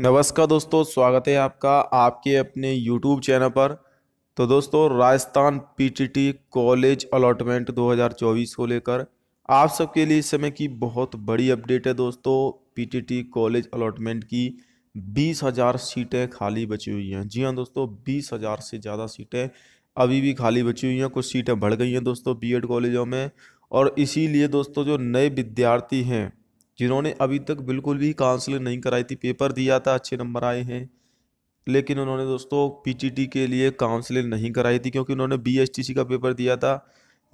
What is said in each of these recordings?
नमस्कार दोस्तों स्वागत है आपका आपके अपने यूट्यूब चैनल पर तो दोस्तों राजस्थान पीटीटी कॉलेज अलॉटमेंट 2024 को लेकर आप सबके लिए इस समय की बहुत बड़ी अपडेट है दोस्तों पीटीटी कॉलेज अलॉटमेंट की बीस हज़ार सीटें खाली बची हुई हैं जी हाँ दोस्तों बीस हज़ार से ज़्यादा सीटें अभी भी खाली बची हुई हैं कुछ सीटें बढ़ गई हैं दोस्तों बी कॉलेजों में और इसीलिए दोस्तों जो नए विद्यार्थी हैं जिन्होंने अभी तक बिल्कुल भी काउंसलिंग नहीं कराई थी पेपर दिया था अच्छे नंबर आए हैं लेकिन उन्होंने दोस्तों पी के लिए काउंसलिंग नहीं कराई थी क्योंकि उन्होंने बी का पेपर दिया था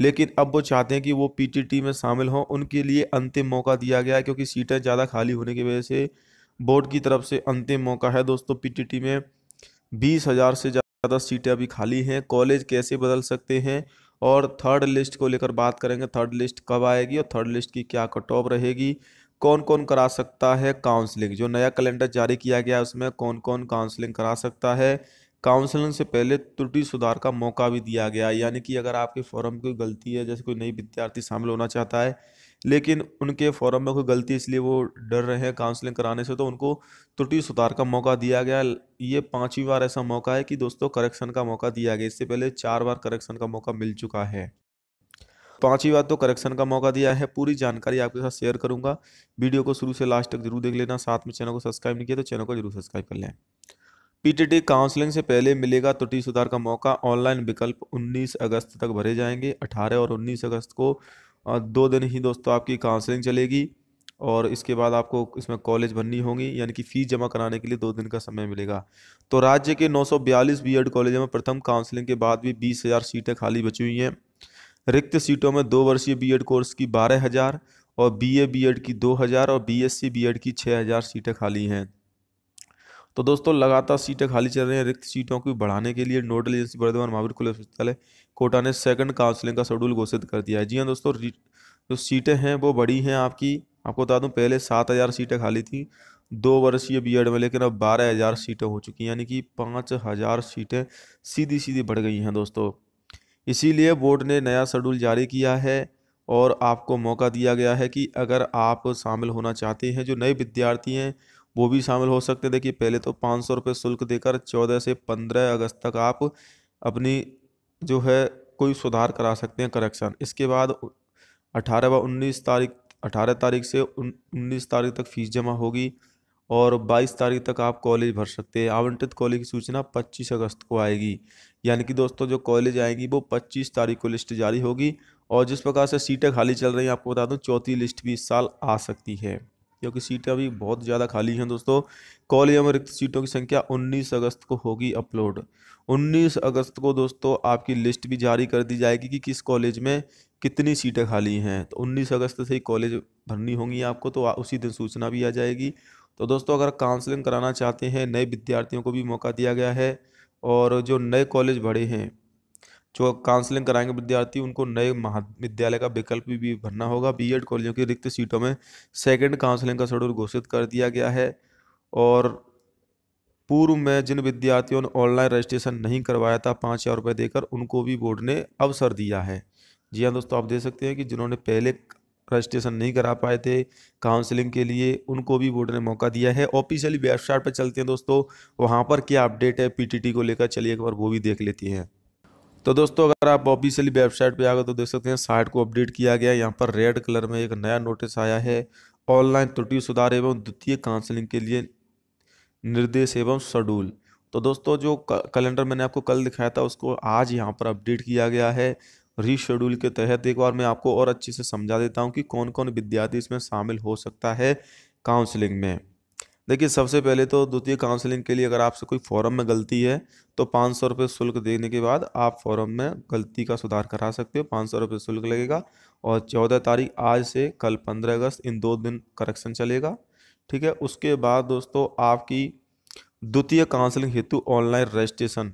लेकिन अब वो चाहते हैं कि वो पी में शामिल हों उनके लिए अंतिम मौका दिया गया है क्योंकि सीटें ज़्यादा खाली होने की वजह से बोर्ड की तरफ से अंतिम मौका है दोस्तों पी में बीस हज़ार से ज़्यादा सीटें अभी खाली हैं कॉलेज कैसे बदल सकते हैं और थर्ड लिस्ट को लेकर बात करेंगे थर्ड लिस्ट कब आएगी और थर्ड लिस्ट की क्या कट ऑफ रहेगी कौन कौन करा सकता है काउंसलिंग जो नया कैलेंडर जारी किया गया है उसमें कौन कौन काउंसलिंग करा सकता है काउंसलिंग से पहले त्रुटि सुधार का मौका भी दिया गया यानी कि अगर आपके फॉरम की कोई गलती है जैसे कोई नई विद्यार्थी शामिल होना चाहता है लेकिन उनके फॉरम में कोई गलती इसलिए वो डर रहे हैं काउंसलिंग कराने से तो उनको त्रुटि सुधार का मौका दिया गया ये पाँचवीं बार ऐसा मौका है कि दोस्तों करेक्शन का मौका दिया गया इससे पहले चार बार करेक्शन का मौका मिल चुका है पांचवी बात तो करेक्शन का मौका दिया है पूरी जानकारी आपके साथ शेयर करूंगा वीडियो को शुरू से लास्ट तक जरूर देख लेना साथ में चैनल को सब्सक्राइब नहीं किया तो चैनल को जरूर सब्सक्राइब कर लें पीटीटी काउंसलिंग से पहले मिलेगा त्रुटि तो सुधार का मौका ऑनलाइन विकल्प 19 अगस्त तक भरे जाएंगे 18 और 19 अगस्त को दो दिन ही दोस्तों आपकी काउंसलिंग चलेगी और इसके बाद आपको इसमें कॉलेज भरनी होगी यानी कि फ़ीस जमा कराने के लिए दो दिन का समय मिलेगा तो राज्य के 942 बीएड कॉलेजों में प्रथम काउंसलिंग के बाद भी बीस हज़ार सीटें खाली बची हुई हैं रिक्त सीटों में दो वर्षीय बीएड कोर्स की बारह हज़ार और बीए बीएड की दो हज़ार और बीएससी बीएड की छः हज़ार सीटें खाली हैं तो दोस्तों लगातार सीटें खाली चल रही हैं रिक्त सीटों को बढ़ाने के लिए नोडल एजेंसी बर्धमान महावीर खुले विश्वविद्यालय कोटा ने सेकंड काउंसलिंग का शेड्यूल घोषित कर दिया है जी हाँ दोस्तों जो सीटें हैं वो बढ़ी हैं आपकी आपको बता दूं पहले सात हज़ार सीटें खाली थी दो वर्षीय बी एड में लेकिन अब बारह हज़ार सीटें हो चुकी हैं यानी कि पाँच हज़ार सीटें सीधी सीधी बढ़ गई हैं दोस्तों इसीलिए बोर्ड ने नया शेड्यूल जारी किया है और आपको मौका दिया गया है कि अगर आप शामिल होना चाहते हैं जो नए विद्यार्थी हैं वो भी शामिल हो सकते हैं देखिए पहले तो पाँच सौ रुपये शुल्क देकर चौदह से पंद्रह अगस्त तक आप अपनी जो है कोई सुधार करा सकते हैं करेक्शन इसके बाद अठारह व उन्नीस तारीख अठारह तारीख से उन्नीस तारीख तक फ़ीस जमा होगी और 22 तारीख तक आप कॉलेज भर सकते हैं आवंटित कॉलेज की सूचना 25 अगस्त को आएगी यानी कि दोस्तों जो कॉलेज आएंगी वो 25 तारीख को लिस्ट जारी होगी और जिस प्रकार से सीटें खाली चल रही हैं आपको बता दूं चौथी लिस्ट भी इस साल आ सकती है क्योंकि सीटें अभी बहुत ज़्यादा खाली हैं दोस्तों कॉलेज में रिक्त सीटों की संख्या 19 अगस्त को होगी अपलोड 19 अगस्त को दोस्तों आपकी लिस्ट भी जारी कर दी जाएगी कि किस कॉलेज में कितनी सीटें खाली हैं तो 19 अगस्त से ही कॉलेज भरनी होंगी आपको तो उसी दिन सूचना भी आ जाएगी तो दोस्तों अगर काउंसलिंग कराना चाहते हैं नए विद्यार्थियों को भी मौका दिया गया है और जो नए कॉलेज भरे हैं जो काउंसलिंग कराएंगे विद्यार्थी उनको नए महाविद्यालय का विकल्प भी भरना होगा बीएड कॉलेजों की रिक्त सीटों में सेकंड काउंसलिंग का शेड्यूल घोषित कर दिया गया है और पूर्व में जिन विद्यार्थियों ने ऑनलाइन रजिस्ट्रेशन नहीं करवाया था पाँच हज़ार रुपये देकर उनको भी बोर्ड ने अवसर दिया है जी हाँ दोस्तों आप देख सकते हैं कि जिन्होंने पहले रजिस्ट्रेशन नहीं करा पाए थे काउंसलिंग के लिए उनको भी बोर्ड ने मौका दिया है ऑफिशियली वेबसाइट पर चलते हैं दोस्तों वहाँ पर क्या अपडेट है पीटीटी को लेकर चलिए एक बार वो भी देख लेती हैं तो दोस्तों अगर आप ऑफिशियली वेबसाइट पर आ गए तो देख सकते हैं साइट को अपडेट किया गया यहाँ पर रेड कलर में एक नया नोटिस आया है ऑनलाइन त्रुटि सुधार एवं द्वितीय काउंसलिंग के लिए निर्देश एवं शेड्यूल तो दोस्तों जो कैलेंडर मैंने आपको कल दिखाया था उसको आज यहाँ पर अपडेट किया गया है रीशेड्यूल के तहत एक बार मैं आपको और अच्छे से समझा देता हूँ कि कौन कौन विद्यार्थी इसमें शामिल हो सकता है काउंसलिंग में देखिए सबसे पहले तो द्वितीय काउंसलिंग के लिए अगर आपसे कोई फॉरम में गलती है तो पाँच सौ रुपये शुल्क देने के बाद आप फॉरम में गलती का सुधार करा सकते हो पाँच सौ रुपये शुल्क लगेगा और चौदह तारीख आज से कल पंद्रह अगस्त इन दो दिन करेक्शन चलेगा ठीक है उसके बाद दोस्तों आपकी द्वितीय काउंसलिंग हेतु ऑनलाइन रजिस्ट्रेशन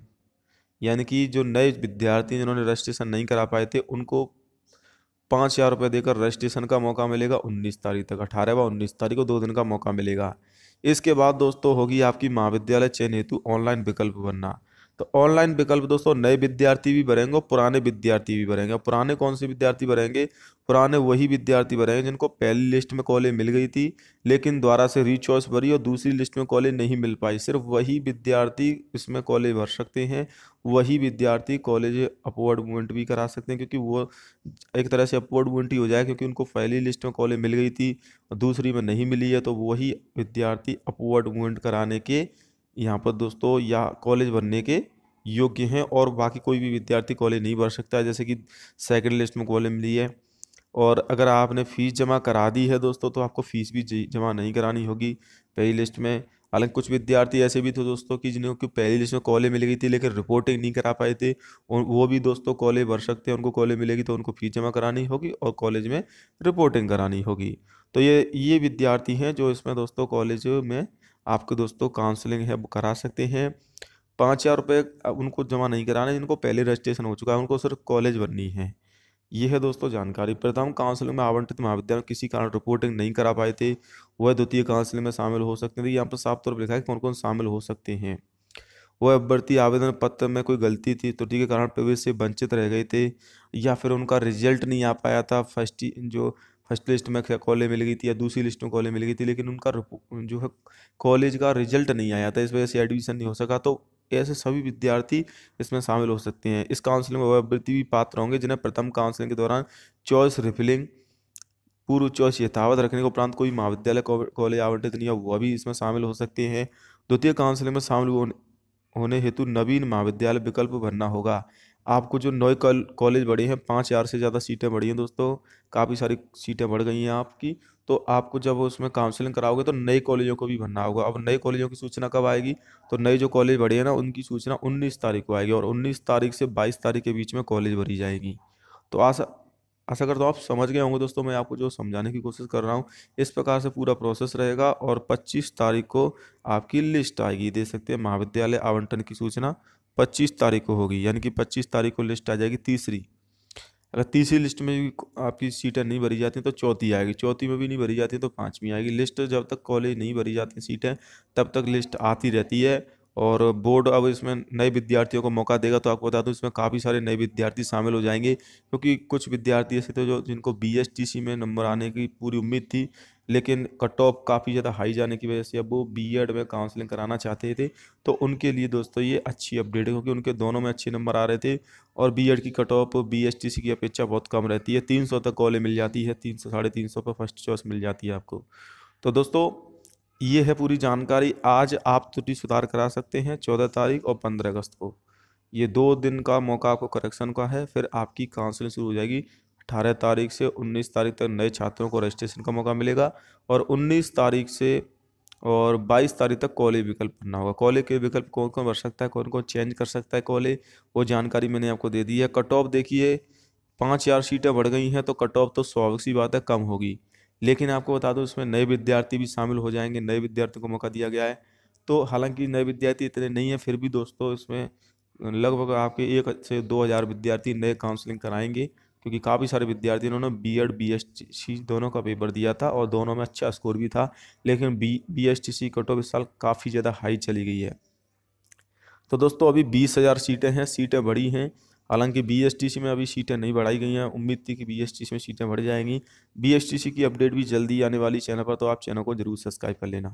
यानी कि जो नए विद्यार्थी जिन्होंने रजिस्ट्रेशन नहीं करा पाए थे उनको पाँच हज़ार रुपये देकर रजिस्ट्रेशन का मौका मिलेगा उन्नीस तारीख तक अठारह व उन्नीस तारीख को दो दिन का मौका मिलेगा इसके बाद दोस्तों होगी आपकी महाविद्यालय चयन हेतु ऑनलाइन विकल्प बनना तो ऑनलाइन विकल्प दोस्तों नए विद्यार्थी भी भरेंगे और पुराने विद्यार्थी भी भरेंगे पुराने कौन से विद्यार्थी भरेंगे पुराने वही विद्यार्थी भरेंगे जिनको पहली लिस्ट में कॉलेज मिल गई थी लेकिन द्वारा से रीचॉइस भरी और दूसरी लिस्ट में कॉलेज नहीं मिल पाई सिर्फ वही विद्यार्थी इसमें कॉलेज भर सकते हैं वही विद्यार्थी कॉलेज अपवर्ड मूवमेंट भी करा सकते हैं क्योंकि वो एक तरह से अपवर्ड मूवमेंट ही हो जाए क्योंकि उनको पहली लिस्ट में कॉलेज मिल गई थी दूसरी में नहीं मिली है तो वही विद्यार्थी अपवर्ड मूवमेंट कराने के यहाँ पर दोस्तों या कॉलेज भरने के योग्य हैं और बाकी कोई भी विद्यार्थी कॉलेज नहीं भर सकता जैसे कि सेकेंड लिस्ट में कॉलेज मिली है और अगर आपने फ़ीस जमा करा दी है दोस्तों तो आपको फ़ीस भी जमा नहीं करानी होगी पहली लिस्ट में हालांकि कुछ विद्यार्थी ऐसे भी थे दोस्तों कि जिन्हें की पहली लिस्ट में कॉलेज मिल गई थी लेकिन रिपोर्टिंग नहीं करा पाए थे और वो भी दोस्तों कॉलेज भर सकते हैं उनको कॉलेज मिलेगी तो उनको फ़ीस जमा करानी होगी और कॉलेज में रिपोर्टिंग करानी होगी तो ये ये विद्यार्थी हैं जो इसमें दोस्तों कॉलेज में आपके दोस्तों काउंसलिंग है वो करा सकते हैं पाँच हज़ार रुपये उनको जमा नहीं कराना जिनको पहले रजिस्ट्रेशन हो चुका है उनको सिर्फ कॉलेज बननी है ये है दोस्तों जानकारी प्रथम काउंसिलिंग में आवंटित महाविद्यालय किसी कारण रिपोर्टिंग नहीं करा पाए थे वह द्वितीय काउंसिलिंग में शामिल हो सकते थे यहाँ पर साफ तौर पर लिखा है कौन कौन शामिल हो सकते हैं वह अभ्यर्थी आवेदन पत्र में कोई गलती थी त्रुटि के कारण प्रवेश से वंचित रह गए थे या फिर उनका रिजल्ट नहीं आ पाया था फर्स्ट जो फर्स्ट लिस्ट में कॉलेज मिल गई थी या दूसरी लिस्ट में कॉलेज मिल गई थी लेकिन उनका जो है कॉलेज का रिजल्ट नहीं आया था इस वजह से एडमिशन नहीं हो सका तो ऐसे सभी विद्यार्थी इसमें शामिल हो सकते हैं इस काउंसलिंग में अभ्यर्थी भी पात्र होंगे जिन्हें प्रथम काउंसलिंग के दौरान चॉइस रिफिलिंग पूर्व चॉइस यथावत रखने के उपरांत कोई महाविद्यालय कॉलेज आवंटित नहीं हुआ वह भी इसमें शामिल हो सकते हैं द्वितीय काउंसलिंग में शामिल होने हेतु नवीन महाविद्यालय विकल्प भरना होगा आपको जो नए कॉलेज बढ़े हैं पाँच हज़ार से ज़्यादा सीटें बढ़ी हैं दोस्तों काफ़ी सारी सीटें बढ़ गई हैं आपकी तो आपको जब उसमें काउंसलिंग कराओगे तो नए कॉलेजों को भी भरना होगा अब नए कॉलेजों की सूचना कब आएगी तो नए जो कॉलेज बढ़े हैं ना उनकी सूचना उन्नीस तारीख को आएगी और उन्नीस तारीख से बाईस तारीख के बीच में कॉलेज भरी जाएगी तो आशा आशा करता हूँ आप समझ गए होंगे दोस्तों मैं आपको जो समझाने की कोशिश कर रहा हूँ इस प्रकार से पूरा प्रोसेस रहेगा और 25 तारीख को आपकी लिस्ट आएगी दे सकते हैं महाविद्यालय आवंटन की सूचना पच्चीस तारीख को होगी यानी कि पच्चीस तारीख को लिस्ट आ जाएगी तीसरी अगर तीसरी लिस्ट में भी आपकी सीटें नहीं भरी जाती तो चौथी आएगी चौथी में भी नहीं भरी जाती तो पाँचवीं आएगी लिस्ट जब तक कॉलेज नहीं भरी जाती सीटें तब तक लिस्ट आती रहती है और बोर्ड अब इसमें नए विद्यार्थियों को मौका देगा तो आपको बता दूं इसमें काफ़ी सारे नए विद्यार्थी शामिल हो जाएंगे क्योंकि कुछ विद्यार्थी ऐसे थे जो जिनको बी में नंबर आने की पूरी उम्मीद थी लेकिन कट ऑफ काफ़ी ज़्यादा हाई जाने की वजह से अब वो बी एड में काउंसलिंग कराना चाहते थे तो उनके लिए दोस्तों ये अच्छी अपडेट है क्योंकि उनके दोनों में अच्छे नंबर आ रहे थे और बी एड की cut off B S T C की अपेक्षा बहुत कम रहती है तीन सौ तक कॉलेज मिल जाती है तीन सौ साढ़े तीन सौ पर फर्स्ट चॉइस मिल जाती है आपको तो दोस्तों ये है पूरी जानकारी आज आप त्रुटि सुधार करा सकते हैं चौदह तारीख और पंद्रह अगस्त को ये दो दिन का मौका आपको करेक्शन का है फिर आपकी काउंसलिंग शुरू हो जाएगी अठारह तारीख से उन्नीस तारीख तक नए छात्रों को रजिस्ट्रेशन का मौका मिलेगा और उन्नीस तारीख से और बाईस तारीख तक कॉलेज विकल्प भरना होगा कॉलेज के विकल्प कौन कौन भर सकता है कौन कौन चेंज कर सकता है कॉलेज वो जानकारी मैंने आपको दे दी है कट ऑफ देखिए पाँच चार सीटें बढ़ गई हैं तो कट ऑफ तो स्वाभाविक सी बात है कम होगी लेकिन आपको बता दूँ इसमें नए विद्यार्थी भी शामिल हो जाएंगे नए विद्यार्थियों को मौका दिया गया है तो हालांकि नए विद्यार्थी इतने नहीं हैं फिर भी दोस्तों इसमें लगभग आपके एक से दो हज़ार विद्यार्थी नए काउंसलिंग कराएंगे क्योंकि काफ़ी सारे विद्यार्थी इन्होंने B Ed B S C दोनों का पेपर दिया था और दोनों में अच्छा स्कोर भी था लेकिन B B S T C cut off इस साल काफ़ी ज़्यादा हाई चली गई है तो दोस्तों अभी बीस हज़ार सीटें हैं सीटें बड़ी हैं हालांकि बीएसटीसी में अभी सीटें नहीं बढ़ाई गई हैं उम्मीद थी कि बीएसटीसी में सीटें बढ़ जाएंगी बीएसटीसी की अपडेट भी जल्दी आने वाली चैनल पर तो आप चैनल को जरूर सब्सक्राइब कर लेना